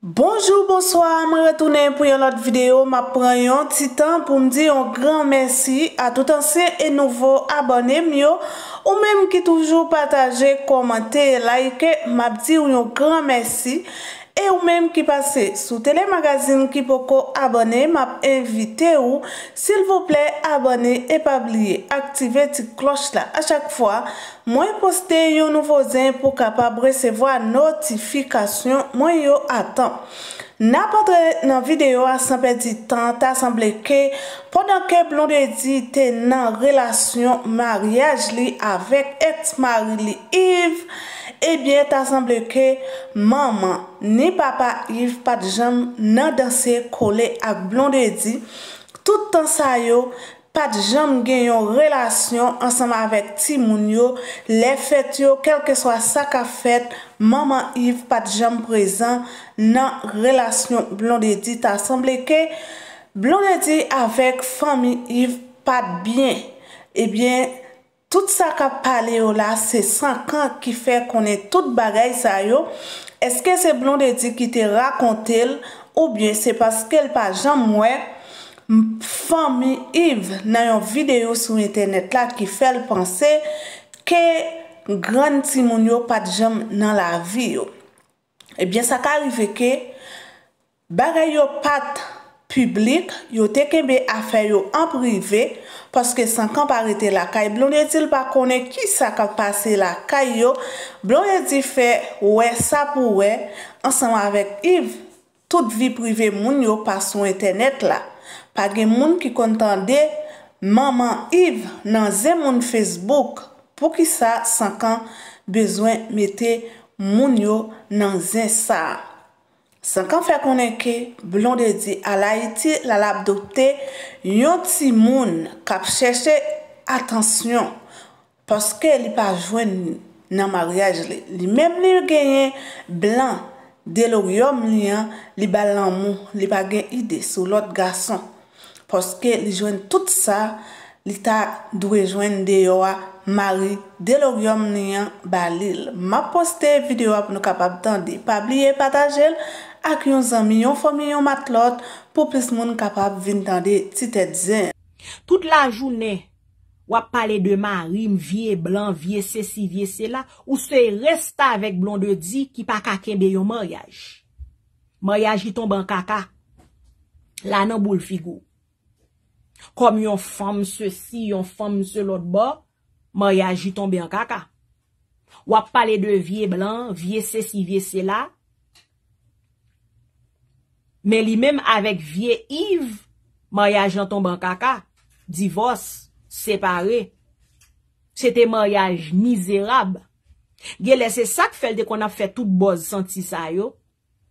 Bonjour, bonsoir, mwen retounen pou yon lot videyo, mwen pren yon titan pou mdi yon gran mersi a tout anse e nouvo abonem yo, ou menm ki toujou pataje, komante, like, mwen mdi yon gran mersi. E ou menm ki pase sou telemagazin ki poko abone map evite ou, sil vople abone e pabliye aktive ti kloch la. A chak fwa, mwen poste yo nouvozen pou kapab resevo a notifikasyon mwen yo atan. Na padre nan videyo a sanpe di tan, ta sanble ke, podan ke blon de di te nan relasyon maryaj li avek et mari li Yves, Ebyen, eh ta semble ke maman ni papa yiv pat jam nan danse kole ak blondedi. Tout an sa yo, pat jam gen yon relasyon ansanman avet ti moun yo, le fet yo, kel ke swa sa ka fet, maman yiv pat jam prezan nan relasyon blondedi. Ta semble ke blondedi avet fami yiv pat bien. Ebyen, eh Tout sa ka pale yo la, se sankan ki fe konen tout bagay sa yo, eske se blon de di ki te rakonte l, oubyen se paske l pa jam mwen, m fami yiv nan yon videyo sou internet la ki fe l panse ke gran timoun yo pat jam nan la vi yo. Ebyen sa ka arrive ke, bagay yo pat, publik yo tekebe afe yo an prive paske sankan pa rete la kay blonye di l pa kone ki sa ka pase la kay yo blonye di fe we sa pou we ansanwa vek Yves tout vi prive moun yo pa sou internet la pa gen moun ki kontande maman Yves nan zem moun Facebook pou ki sa sankan bezwen mette moun yo nan zem sa San kan fe konen ke, blon de di ala iti lalap dopte, yon ti moun kap cheshe atansyon. Poske li pa jwen nan maryaj li. Li mem li genyen blan de lor yom liyan, li balan mou. Li pa gen yide sou lot gason. Poske li jwen tout sa, li ta dwe jwen de yowa mari de lor yom liyan balil. Ma poste videyo ap nou kapap tan di pa bliye patajel. ak yon zami, yon fome, yon matlot, pou plis moun kapap vin tande ti te dzen. Tout la jounen, wap pale de marim, vie blan, vie sesi, vie sela, ou se resta avek blon de di ki pa kakenbe yon maryaj. Maryaj yi tombe an kaka, la nan bou l figou. Kom yon fome se si, yon fome se lot bo, maryaj yi tombe an kaka. Wap pale de vie blan, vie sesi, vie sela, Men li menm avek vie Yves, maryaj nan ton bankaka, divos, separe, sete maryaj mizerab. Gele se sak fel de kon ap fet tout boz santi sayo,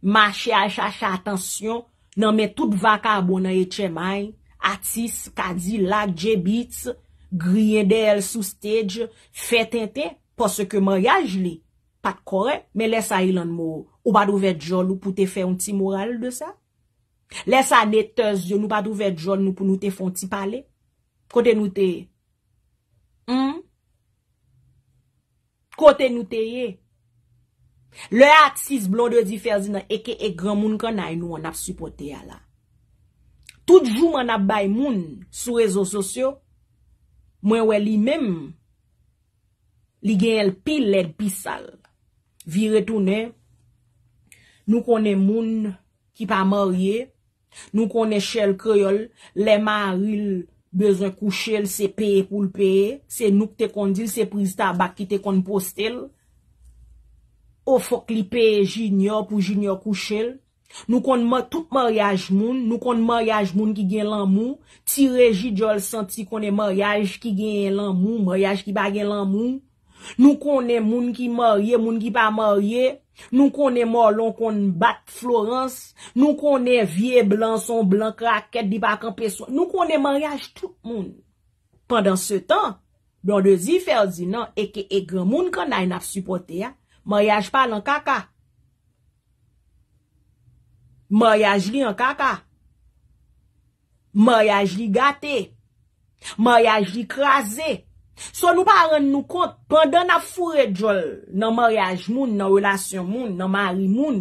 mache a chache atensyon nan men tout vakabo nan etchemay, atis, kadi, lag, jebit, griye del sou stedj, fet ente, poske maryaj li. at kore, me lesa ilan mou ou pa dou vet jol ou pou te fe yon ti moral de sa. Lesa nettez yo nou pa dou vet jol nou pou nou te fon ti pale. Kote nou te yon. Hmm? Kote nou te yon. Le at sis blonde di fersi nan eke e gran moun kanay nou an ap supporte ya la. Toujou man ap bay moun sou rezo sosyo, mwen we li mem li gen el pil led bisal. Vi retoune, nou konen moun ki pa morye, nou konen chel kreol, le maril bezen kou chel se peye pou l peye, se nou k te kondil, se priz tabak ki te kond postel. Ou fok li peye jinyo pou jinyo kou chel, nou konen tout moryaj moun, nou konen moryaj moun ki gen lan moun, ti reji diol senti konen moryaj ki gen lan moun, moryaj ki pa gen lan moun. Nou konen moun ki morye, moun ki pa morye Nou konen mor lon konen bat florence Nou konen vie blan son blan kraket di bakan peson Nou konen moryaj tout moun Pendan se tan, blan de zi fel zi nan Eke eke moun konay naf supporte ya Moryaj pal an kaka Moryaj li an kaka Moryaj li gate Moryaj li krasi So nou pa ren nou kont, pandan na fure djol nan maryaj moun, nan relasyon moun, nan mary moun,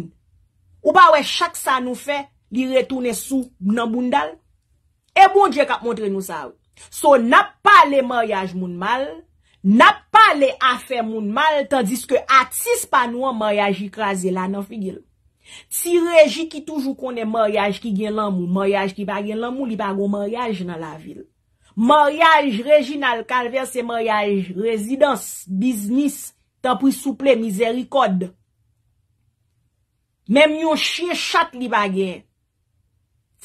ou pa we chak sa nou fe, li retoune sou nan bundal, e bon dje kap montre nou sa ou. So na pa le maryaj moun mal, na pa le afe moun mal, tandis ke atis pa nou an maryaj ikraze la nan figil. Ti reji ki toujou kone maryaj ki gen lan moun, maryaj ki pa gen lan moun, li pa go maryaj nan la vil. Maryaj, rejinal, kalver se maryaj, rezidans, biznis, tanpou souple mizeri kod. Mem yon chie chat li bagen,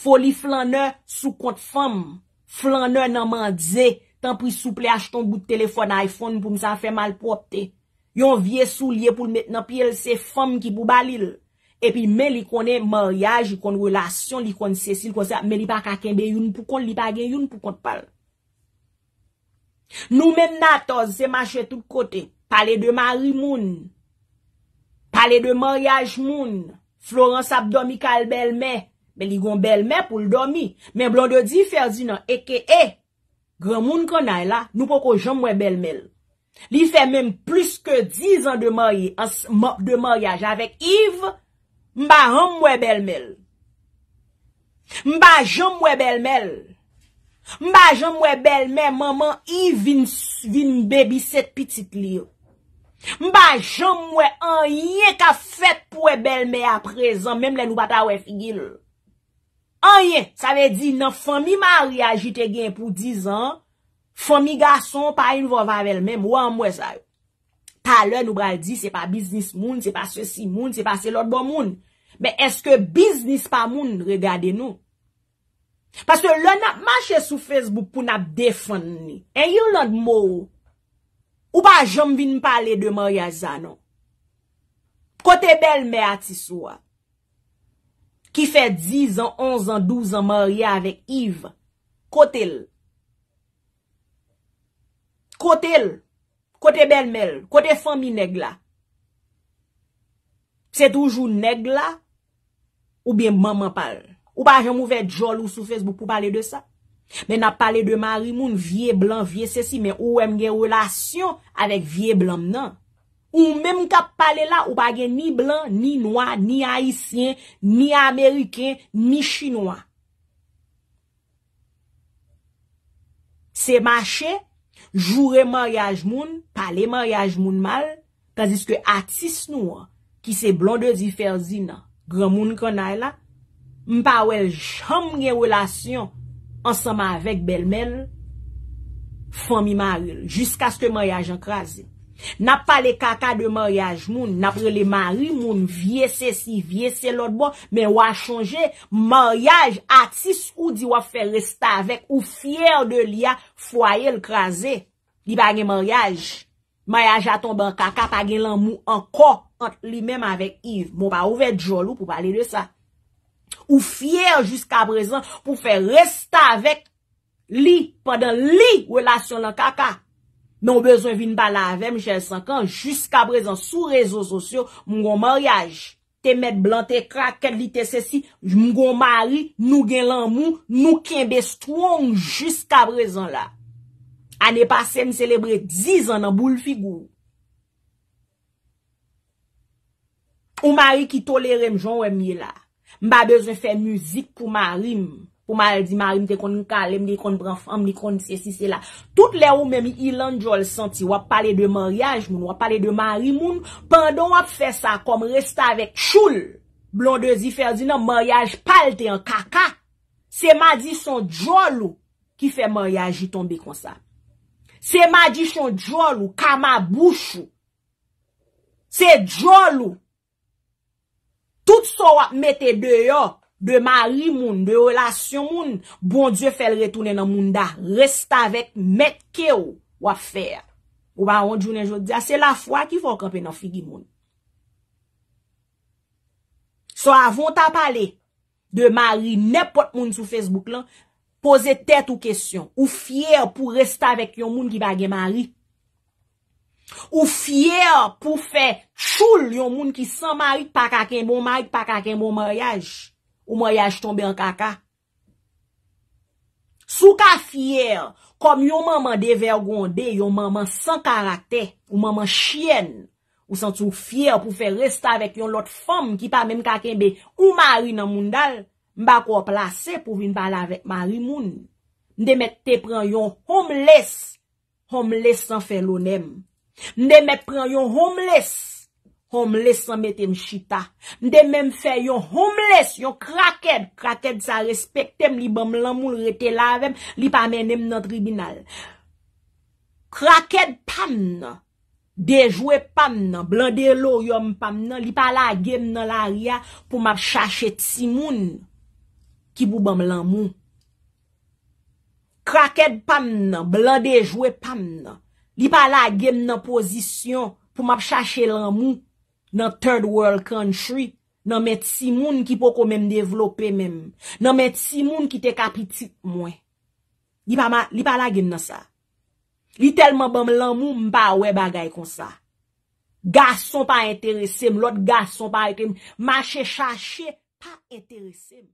foli flaner sou kont fom, flaner nanman dze, tanpou souple ach ton bout telefon iPhone pou msa fe mal propte. Yon vie sou liye pou lmet nanpil se fom ki pou balil. E pi men li konen maryaj, li konen relasyon, li konen sesil, men li pa kakenbe yon pou konen li bagen yon pou konen pal. Nou menm natoz se mache tout kote, eh, pale de mari moun, pale de moryaj moun, Florence abdomi kal belme, men li gon belme pou l'domi, men blon de di ferdi nan, eke e, gran moun konay la, nou poko jom mwen belmel. Li fe menm plus ke dizan de moryaj avek Yves, mba jom mwen belmel. Mba jom mwen belmel. Mba jomwe belme maman i vin bebi set pitit liyo Mba jomwe anye ka fet pou e belme aprezen Mem le nou bata we figil Anye, sa ve di nan fomi mari a jite gen pou 10 an Fomi gason pa yon vova velme, mwa mwe say Ta le nou bral di se pa biznis moun, se pa se si moun, se pa se lot bo moun Be eske biznis pa moun, regade nou Paske le nap manche sou Facebook pou nap defan ni. En yon land mou, ou pa jom vin pale de morya zanon. Kote bel me ati sou a. Ki fe 10 an, 11 an, 12 an morya avek Yves. Kote el. Kote el. Kote bel mel. Kote fomi negla. Se toujou negla ou bien maman pale. Ou pa jen mou vet jol ou sou Facebook pou pale de sa? Men ap pale de mari moun, vie blan, vie sesi, men ou em gen relasyon avek vie blan nan. Ou men mou kap pale la, ou pa gen ni blan, ni noa, ni haisyen, ni ameriken, ni chinois. Se mache, jure maryaj moun, pale maryaj moun mal, kazis ke atis nou, ki se blan de zi fer zi nan, gran moun konay la, Mpa wèl jom nge wèlasyon ansama avèk bel men fò mi maril jiska skè maryaj an krasè. Nap pale kaka de maryaj moun napre le mary moun vie se si, vie se lot bon men wèl chanje maryaj atis kou di wèl fè resta avèk ou fiyèr de li a fwayel krasè. Li bagen maryaj, maryaj a ton ban kaka pa gen lan mou an ko ant li mèm avèk yiv. Mpa bon, ouve djolou pou pale de sa. Ou fyer jusqu'a prezant pou fè resta avèk li, pandan li, relasyon lan kaka. Non bezon vin bala avè, Michel Sankan, jusqu'a prezant, sou rezo sosyo, mwen gon maryaj, te met blan, te krak, ken li te sèsi, mwen gon mary, nou gen lan mou, nou ken be stwong, jusqu'a prezant la. Anè pasè mselebrè, dizan nan bou l'figou. Ou mary ki tolere mjoun wèm yè la. Mba dezen fè müzik pou ma rim Pou ma el di ma rim te kon nika Lem di kon branfam, di kon se si se la Tout le ou men mi ilan djol senti Wap pale de manryaj moun, wap pale de manrim moun Pendon wap fè sa kom Resta avèk choul Blondezi fè rzi nan manryaj pal te an kaka Se ma di son djol ou Ki fè manryaj Jitonbe kon sa Se ma di son djol ou Kama bouch ou Se djol ou Tout so wap mette de yo, de mari moun, de relasyon moun, bon dieu fel retounen nan moun da. Resta vek mette ke yo wap fer. Ou ba woun jounen joun diya, se la fwa ki fwa okanpe nan figi moun. So avon ta pale, de mari, nepot moun sou Facebook lan, pose tet ou kesyon. Ou fyer pou resta vek yon moun ki bagye mari. Ou fyer pou fe choul yon moun ki san marit pa kaken bon, marit pa kaken bon moryaj, ou moryaj tombe an kaka. Sou ka fyer, kom yon maman de vergonde, yon maman san karakter, yon maman chyen, ou san tou fyer pou fe resta vek yon lot fom ki pa menm kaken be, ou mary nan moun dal, mba kwa plase pou vin bala vek mary moun. Nde met te pran yon homeless, homeless san felonem. Nde mè pren yon homeless Homeless anmè tem chita Nde mè m fè yon homeless Yon kraked Kraked sa respektem Li bom lan moun rete lavem Li pa menem nan tribunal Kraked pam nan Dejwe pam nan Blande lo yon pam nan Li pa la gem nan la ria Pou map chache timoun Ki bou bom lan moun Kraked pam nan Blande jwe pam nan Li pa la gem nan pozisyon pou map chache lan mou nan Third World Country, nan met si moun ki pou komem devlopemem, nan met si moun ki te kapitit mwen. Li pa la gem nan sa. Li telman bam lan mou mpa we bagay kon sa. Gase son pa enteresem, lot gase son pa enteresem. Mache chache pa enteresem.